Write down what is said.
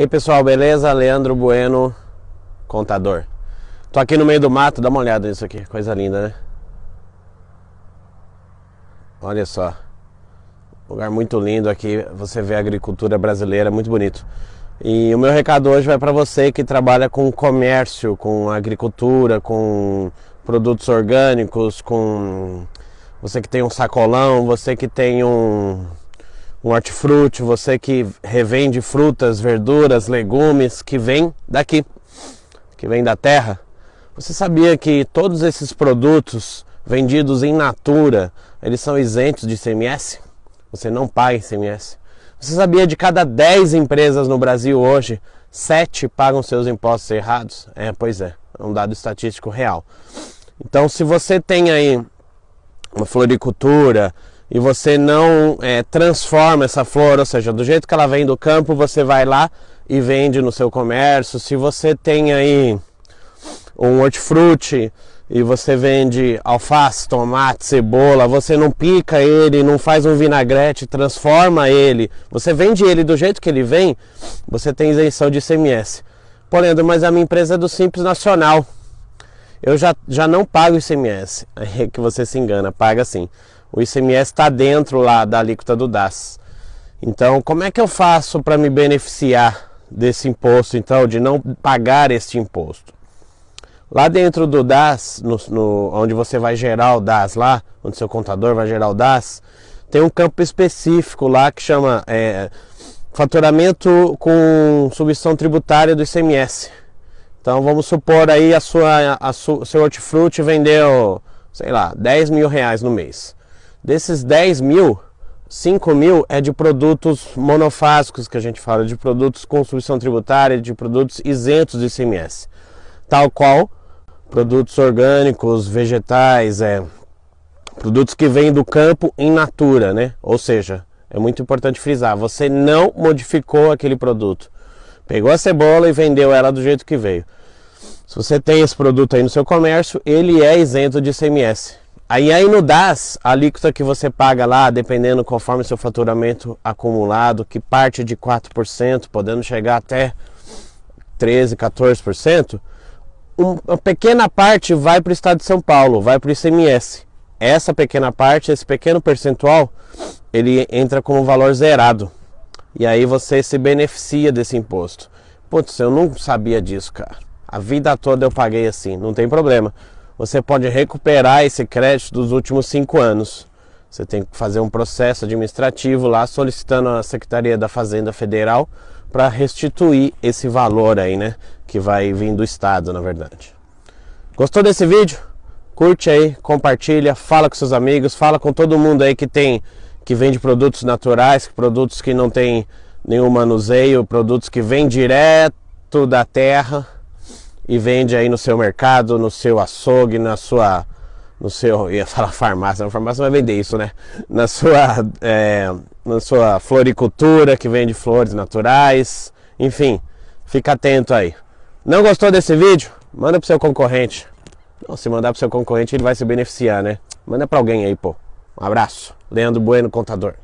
Ei pessoal, beleza? Leandro Bueno, contador. Tô aqui no meio do mato, dá uma olhada nisso aqui, coisa linda, né? Olha só. Lugar muito lindo aqui, você vê a agricultura brasileira, muito bonito. E o meu recado hoje vai para você que trabalha com comércio, com agricultura, com produtos orgânicos, com você que tem um sacolão, você que tem um um hortifruti, você que revende frutas, verduras, legumes que vem daqui, que vem da terra. Você sabia que todos esses produtos vendidos em natura, eles são isentos de ICMS? Você não paga ICMS. Você sabia de cada 10 empresas no Brasil hoje, 7 pagam seus impostos errados? É, pois é, é um dado estatístico real. Então, se você tem aí uma floricultura, e você não é, transforma essa flor, ou seja, do jeito que ela vem do campo, você vai lá e vende no seu comércio. Se você tem aí um hortifruti e você vende alface, tomate, cebola, você não pica ele, não faz um vinagrete, transforma ele, você vende ele do jeito que ele vem, você tem isenção de ICMS. Pô, Leandro, mas a minha empresa é do Simples Nacional. Eu já, já não pago ICMS. É que você se engana, paga sim. O ICMS está dentro lá da alíquota do DAS. Então, como é que eu faço para me beneficiar desse imposto, então, de não pagar este imposto? Lá dentro do DAS, no, no, onde você vai gerar o DAS lá, onde seu contador vai gerar o DAS, tem um campo específico lá que chama é, faturamento com submissão tributária do ICMS. Então vamos supor aí a sua, a seu hortifruti vendeu, sei lá, 10 mil reais no mês. Desses 10 mil, 5 mil é de produtos monofásicos que a gente fala, de produtos com substituição tributária, de produtos isentos de ICMS, tal qual produtos orgânicos, vegetais, é, produtos que vêm do campo em natura, né? Ou seja, é muito importante frisar, você não modificou aquele produto. Pegou a cebola e vendeu ela do jeito que veio. Se você tem esse produto aí no seu comércio, ele é isento de ICMS. Aí aí no DAS, a alíquota que você paga lá, dependendo conforme seu faturamento acumulado, que parte de 4%, podendo chegar até 13, 14%, uma pequena parte vai para o estado de São Paulo, vai para o ICMS. Essa pequena parte, esse pequeno percentual, ele entra como valor zerado. E aí você se beneficia desse imposto. Putz, eu não sabia disso, cara. A vida toda eu paguei assim, não tem problema você pode recuperar esse crédito dos últimos cinco anos. Você tem que fazer um processo administrativo lá solicitando à Secretaria da Fazenda Federal para restituir esse valor aí, né? Que vai vir do Estado, na verdade. Gostou desse vídeo? Curte aí, compartilha, fala com seus amigos, fala com todo mundo aí que tem que vende produtos naturais, produtos que não tem nenhum manuseio, produtos que vêm direto da terra e vende aí no seu mercado, no seu açougue, na sua. No seu. ia falar farmácia, não, farmácia vai vender isso, né? Na sua. É, na sua floricultura, que vende flores naturais. Enfim, fica atento aí. Não gostou desse vídeo? Manda pro seu concorrente. Não, se mandar pro seu concorrente, ele vai se beneficiar, né? Manda pra alguém aí, pô. Um abraço. Leandro Bueno, contador.